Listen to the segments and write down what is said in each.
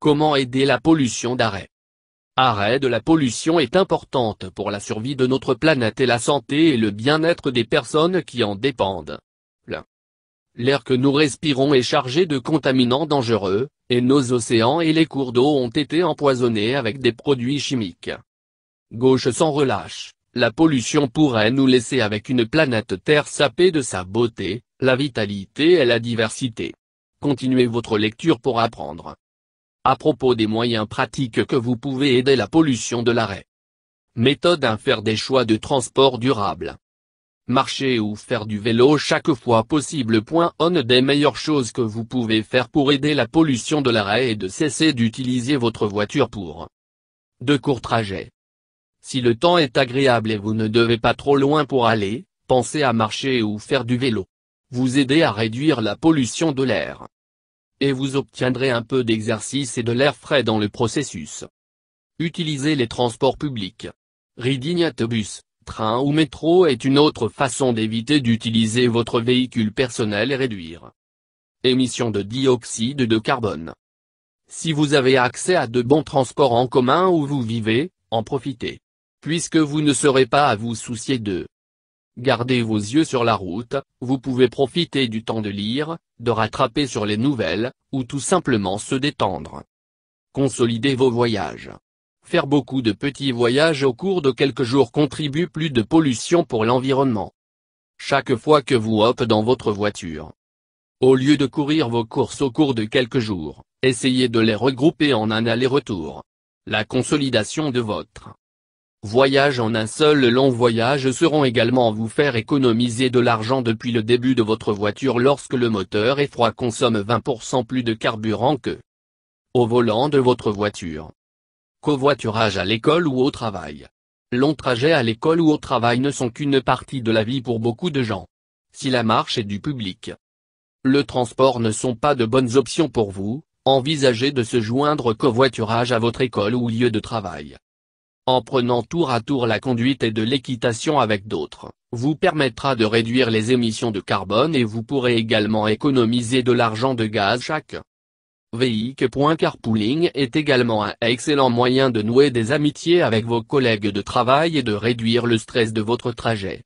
Comment aider la pollution d'arrêt Arrêt de la pollution est importante pour la survie de notre planète et la santé et le bien-être des personnes qui en dépendent. L'air que nous respirons est chargé de contaminants dangereux, et nos océans et les cours d'eau ont été empoisonnés avec des produits chimiques. Gauche sans relâche, la pollution pourrait nous laisser avec une planète Terre sapée de sa beauté, la vitalité et la diversité. Continuez votre lecture pour apprendre à propos des moyens pratiques que vous pouvez aider la pollution de l'arrêt. Méthode 1 Faire des choix de transport durable. Marcher ou faire du vélo chaque fois possible. Une des meilleures choses que vous pouvez faire pour aider la pollution de l'arrêt et de cesser d'utiliser votre voiture pour de courts trajets. Si le temps est agréable et vous ne devez pas trop loin pour aller, pensez à marcher ou faire du vélo. Vous aider à réduire la pollution de l'air et vous obtiendrez un peu d'exercice et de l'air frais dans le processus. Utilisez les transports publics. Ridignate Autobus, train ou métro est une autre façon d'éviter d'utiliser votre véhicule personnel et réduire. Émission de dioxyde de carbone. Si vous avez accès à de bons transports en commun où vous vivez, en profitez. Puisque vous ne serez pas à vous soucier d'eux. Gardez vos yeux sur la route, vous pouvez profiter du temps de lire, de rattraper sur les nouvelles, ou tout simplement se détendre. Consolidez vos voyages. Faire beaucoup de petits voyages au cours de quelques jours contribue plus de pollution pour l'environnement. Chaque fois que vous hop dans votre voiture. Au lieu de courir vos courses au cours de quelques jours, essayez de les regrouper en un aller-retour. La consolidation de votre Voyage en un seul long voyage seront également vous faire économiser de l'argent depuis le début de votre voiture lorsque le moteur est froid consomme 20% plus de carburant que au volant de votre voiture. Covoiturage à l'école ou au travail. Long trajet à l'école ou au travail ne sont qu'une partie de la vie pour beaucoup de gens. Si la marche est du public. Le transport ne sont pas de bonnes options pour vous, envisagez de se joindre covoiturage à votre école ou lieu de travail en prenant tour à tour la conduite et de l'équitation avec d'autres, vous permettra de réduire les émissions de carbone et vous pourrez également économiser de l'argent de gaz chaque véhicule. Carpooling est également un excellent moyen de nouer des amitiés avec vos collègues de travail et de réduire le stress de votre trajet.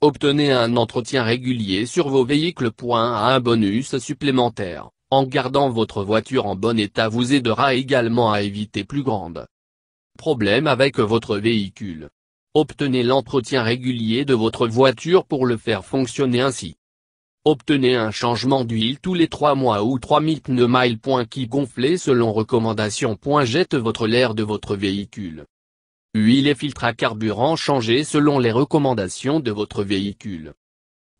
Obtenez un entretien régulier sur vos véhicules. À un bonus supplémentaire, en gardant votre voiture en bon état vous aidera également à éviter plus grande problème avec votre véhicule. Obtenez l'entretien régulier de votre voiture pour le faire fonctionner ainsi. Obtenez un changement d'huile tous les 3 mois ou 3000 pneus Point qui gonflait selon recommandation. Point jette votre l'air de votre véhicule. Huile et filtre à carburant changés selon les recommandations de votre véhicule.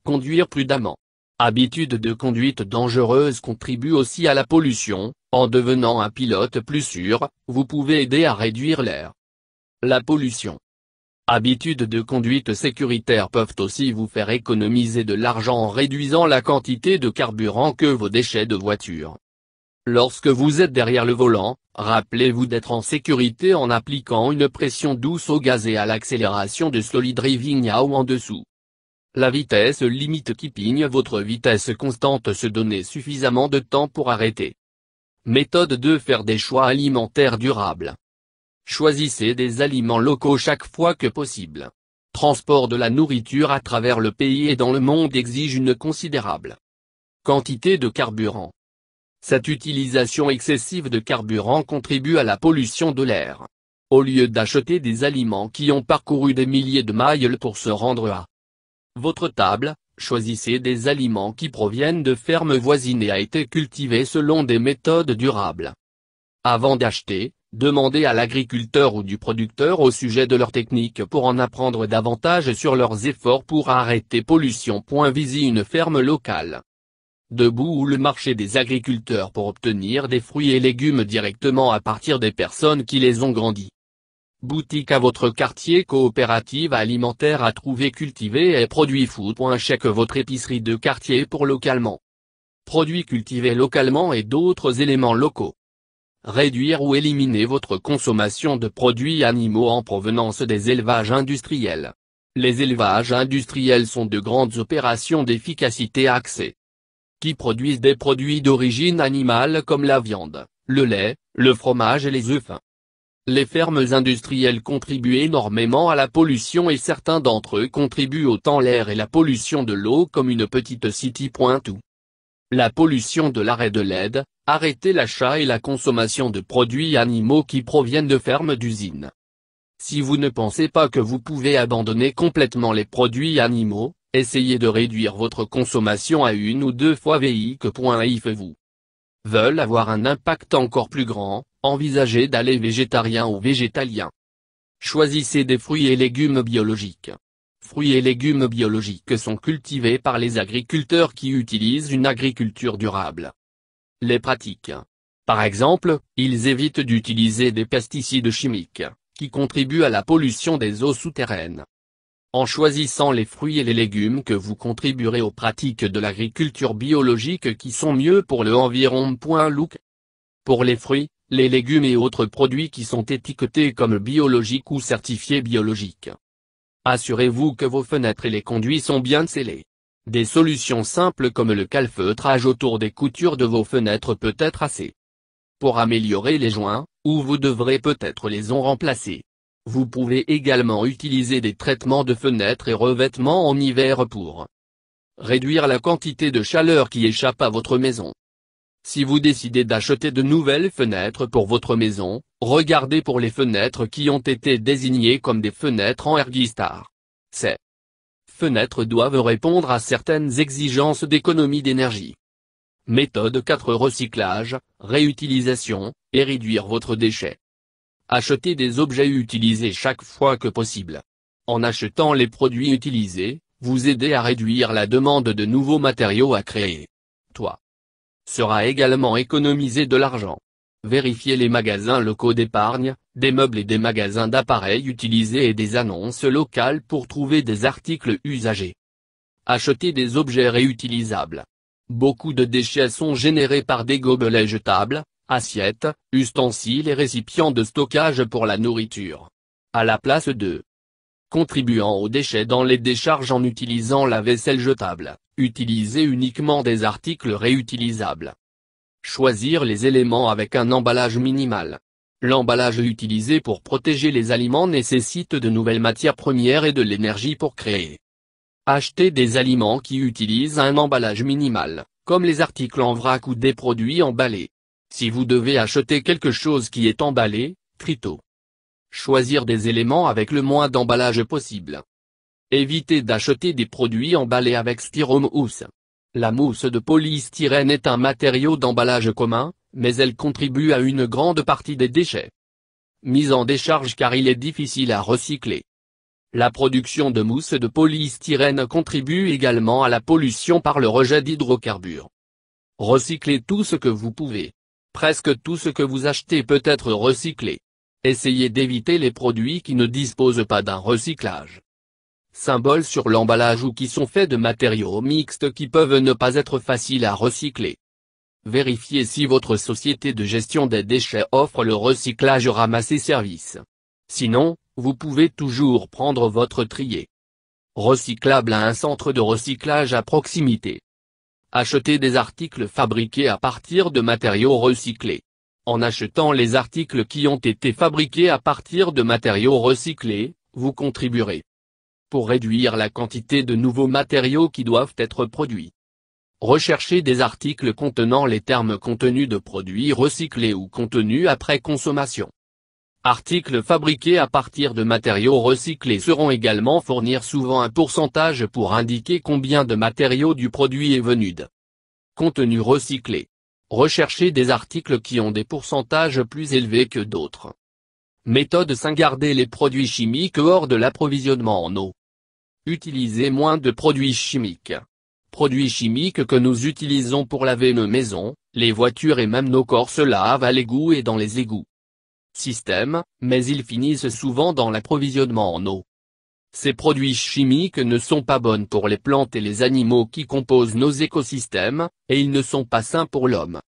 Conduire prudemment. Habitude de conduite dangereuse contribue aussi à la pollution, en devenant un pilote plus sûr, vous pouvez aider à réduire l'air. La pollution. Habitudes de conduite sécuritaire peuvent aussi vous faire économiser de l'argent en réduisant la quantité de carburant que vos déchets de voiture. Lorsque vous êtes derrière le volant, rappelez-vous d'être en sécurité en appliquant une pression douce au gaz et à l'accélération de solid Driving ou en dessous. La vitesse limite qui pigne votre vitesse constante se donner suffisamment de temps pour arrêter. Méthode 2 Faire des choix alimentaires durables. Choisissez des aliments locaux chaque fois que possible. Transport de la nourriture à travers le pays et dans le monde exige une considérable quantité de carburant. Cette utilisation excessive de carburant contribue à la pollution de l'air. Au lieu d'acheter des aliments qui ont parcouru des milliers de miles pour se rendre à votre table, Choisissez des aliments qui proviennent de fermes voisines et a été cultivé selon des méthodes durables. Avant d'acheter, demandez à l'agriculteur ou du producteur au sujet de leur technique pour en apprendre davantage sur leurs efforts pour arrêter pollution. une ferme locale. Debout ou le marché des agriculteurs pour obtenir des fruits et légumes directement à partir des personnes qui les ont grandis. Boutique à votre quartier coopérative alimentaire à trouver cultivés et produits food. Chèque votre épicerie de quartier pour localement. Produits cultivés localement et d'autres éléments locaux. Réduire ou éliminer votre consommation de produits animaux en provenance des élevages industriels. Les élevages industriels sont de grandes opérations d'efficacité axées qui produisent des produits d'origine animale comme la viande, le lait, le fromage et les œufs les fermes industrielles contribuent énormément à la pollution et certains d'entre eux contribuent autant l'air et la pollution de l'eau comme une petite city. Tout. La pollution de l'arrêt de l'aide, Arrêtez l'achat et la consommation de produits animaux qui proviennent de fermes d'usines. Si vous ne pensez pas que vous pouvez abandonner complètement les produits animaux, essayez de réduire votre consommation à une ou deux fois VI que vous veulent avoir un impact encore plus grand, envisagez d'aller végétarien ou végétalien. Choisissez des fruits et légumes biologiques. Fruits et légumes biologiques sont cultivés par les agriculteurs qui utilisent une agriculture durable. Les pratiques. Par exemple, ils évitent d'utiliser des pesticides chimiques, qui contribuent à la pollution des eaux souterraines en choisissant les fruits et les légumes que vous contribuerez aux pratiques de l'agriculture biologique qui sont mieux pour le Look. Pour les fruits, les légumes et autres produits qui sont étiquetés comme biologiques ou certifiés biologiques. Assurez-vous que vos fenêtres et les conduits sont bien scellés. Des solutions simples comme le calfeutrage autour des coutures de vos fenêtres peut être assez. Pour améliorer les joints, ou vous devrez peut-être les en remplacer. Vous pouvez également utiliser des traitements de fenêtres et revêtements en hiver pour réduire la quantité de chaleur qui échappe à votre maison. Si vous décidez d'acheter de nouvelles fenêtres pour votre maison, regardez pour les fenêtres qui ont été désignées comme des fenêtres en Ergistar. Ces fenêtres doivent répondre à certaines exigences d'économie d'énergie. Méthode 4 Recyclage, réutilisation, et réduire votre déchet. Achetez des objets utilisés chaque fois que possible. En achetant les produits utilisés, vous aidez à réduire la demande de nouveaux matériaux à créer. Toi. Sera également économiser de l'argent. Vérifiez les magasins locaux d'épargne, des meubles et des magasins d'appareils utilisés et des annonces locales pour trouver des articles usagés. Achetez des objets réutilisables. Beaucoup de déchets sont générés par des gobelets jetables, assiettes, ustensiles et récipients de stockage pour la nourriture. À la place de contribuant aux déchets dans les décharges en utilisant la vaisselle jetable, utiliser uniquement des articles réutilisables. Choisir les éléments avec un emballage minimal. L'emballage utilisé pour protéger les aliments nécessite de nouvelles matières premières et de l'énergie pour créer. Acheter des aliments qui utilisent un emballage minimal, comme les articles en vrac ou des produits emballés. Si vous devez acheter quelque chose qui est emballé, trito. Choisir des éléments avec le moins d'emballage possible. Évitez d'acheter des produits emballés avec styromousse. La mousse de polystyrène est un matériau d'emballage commun, mais elle contribue à une grande partie des déchets. Mise en décharge car il est difficile à recycler. La production de mousse de polystyrène contribue également à la pollution par le rejet d'hydrocarbures. Recyclez tout ce que vous pouvez. Presque tout ce que vous achetez peut être recyclé. Essayez d'éviter les produits qui ne disposent pas d'un recyclage. Symboles sur l'emballage ou qui sont faits de matériaux mixtes qui peuvent ne pas être faciles à recycler. Vérifiez si votre société de gestion des déchets offre le recyclage ramassé service. Sinon, vous pouvez toujours prendre votre trier. Recyclable à un centre de recyclage à proximité. Achetez des articles fabriqués à partir de matériaux recyclés. En achetant les articles qui ont été fabriqués à partir de matériaux recyclés, vous contribuerez pour réduire la quantité de nouveaux matériaux qui doivent être produits. Recherchez des articles contenant les termes contenus de produits recyclés ou contenus après consommation. Articles fabriqués à partir de matériaux recyclés seront également fournir souvent un pourcentage pour indiquer combien de matériaux du produit est venu de contenu recyclé. Recherchez des articles qui ont des pourcentages plus élevés que d'autres. Méthode 5 Garder les produits chimiques hors de l'approvisionnement en eau. utiliser moins de produits chimiques. Produits chimiques que nous utilisons pour laver nos maisons, les voitures et même nos corps se lavent à l'égout et dans les égouts système, mais ils finissent souvent dans l'approvisionnement en eau. Ces produits chimiques ne sont pas bonnes pour les plantes et les animaux qui composent nos écosystèmes, et ils ne sont pas sains pour l'homme.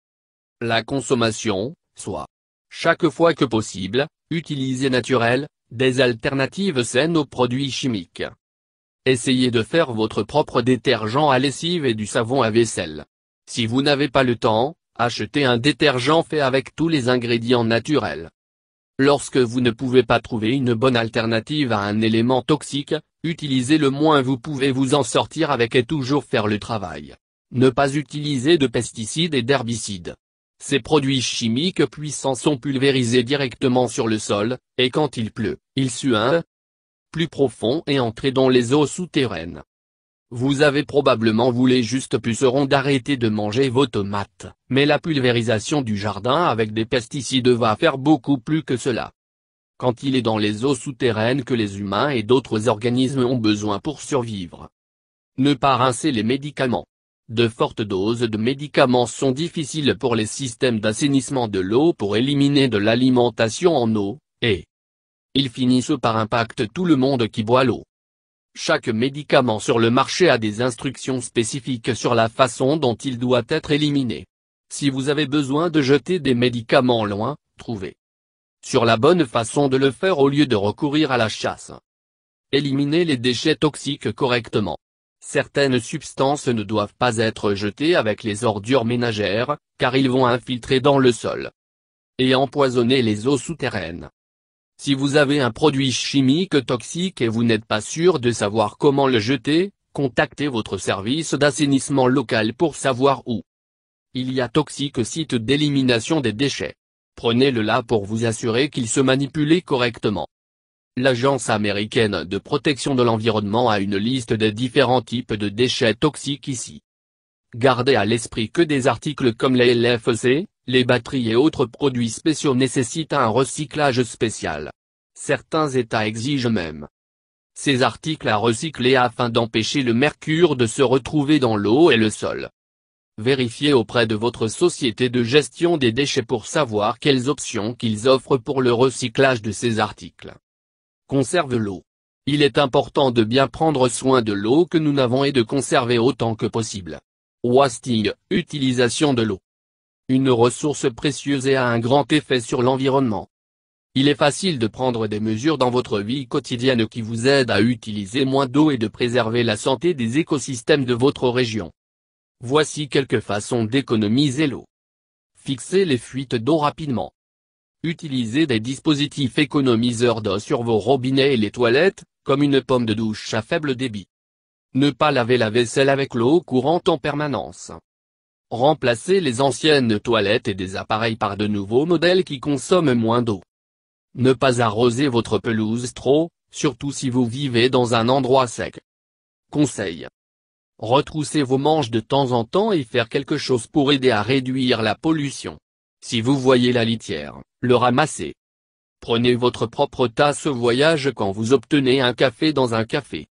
La consommation, soit chaque fois que possible, utilisez naturel des alternatives saines aux produits chimiques. Essayez de faire votre propre détergent à lessive et du savon à vaisselle. Si vous n'avez pas le temps, achetez un détergent fait avec tous les ingrédients naturels. Lorsque vous ne pouvez pas trouver une bonne alternative à un élément toxique, utilisez le moins vous pouvez vous en sortir avec et toujours faire le travail. Ne pas utiliser de pesticides et d'herbicides. Ces produits chimiques puissants sont pulvérisés directement sur le sol, et quand il pleut, ils suent plus profond et entrer dans les eaux souterraines. Vous avez probablement voulu juste pucerons d'arrêter de manger vos tomates, mais la pulvérisation du jardin avec des pesticides va faire beaucoup plus que cela. Quand il est dans les eaux souterraines que les humains et d'autres organismes ont besoin pour survivre. Ne pas rincer les médicaments. De fortes doses de médicaments sont difficiles pour les systèmes d'assainissement de l'eau pour éliminer de l'alimentation en eau, et ils finissent par impacter tout le monde qui boit l'eau. Chaque médicament sur le marché a des instructions spécifiques sur la façon dont il doit être éliminé. Si vous avez besoin de jeter des médicaments loin, trouvez sur la bonne façon de le faire au lieu de recourir à la chasse. Éliminez les déchets toxiques correctement. Certaines substances ne doivent pas être jetées avec les ordures ménagères, car ils vont infiltrer dans le sol et empoisonner les eaux souterraines. Si vous avez un produit chimique toxique et vous n'êtes pas sûr de savoir comment le jeter, contactez votre service d'assainissement local pour savoir où. Il y a toxique site d'élimination des déchets. Prenez-le là pour vous assurer qu'il se manipule correctement. L'Agence américaine de protection de l'environnement a une liste des différents types de déchets toxiques ici. Gardez à l'esprit que des articles comme les LFC, les batteries et autres produits spéciaux nécessitent un recyclage spécial. Certains États exigent même ces articles à recycler afin d'empêcher le mercure de se retrouver dans l'eau et le sol. Vérifiez auprès de votre société de gestion des déchets pour savoir quelles options qu'ils offrent pour le recyclage de ces articles. Conserve l'eau. Il est important de bien prendre soin de l'eau que nous n'avons et de conserver autant que possible. Wasting, utilisation de l'eau une ressource précieuse et a un grand effet sur l'environnement. Il est facile de prendre des mesures dans votre vie quotidienne qui vous aident à utiliser moins d'eau et de préserver la santé des écosystèmes de votre région. Voici quelques façons d'économiser l'eau. Fixez les fuites d'eau rapidement. Utilisez des dispositifs économiseurs d'eau sur vos robinets et les toilettes, comme une pomme de douche à faible débit. Ne pas laver la vaisselle avec l'eau courante en permanence. Remplacez les anciennes toilettes et des appareils par de nouveaux modèles qui consomment moins d'eau. Ne pas arroser votre pelouse trop, surtout si vous vivez dans un endroit sec. Conseil. Retroussez vos manches de temps en temps et faire quelque chose pour aider à réduire la pollution. Si vous voyez la litière, le ramassez. Prenez votre propre tasse au voyage quand vous obtenez un café dans un café.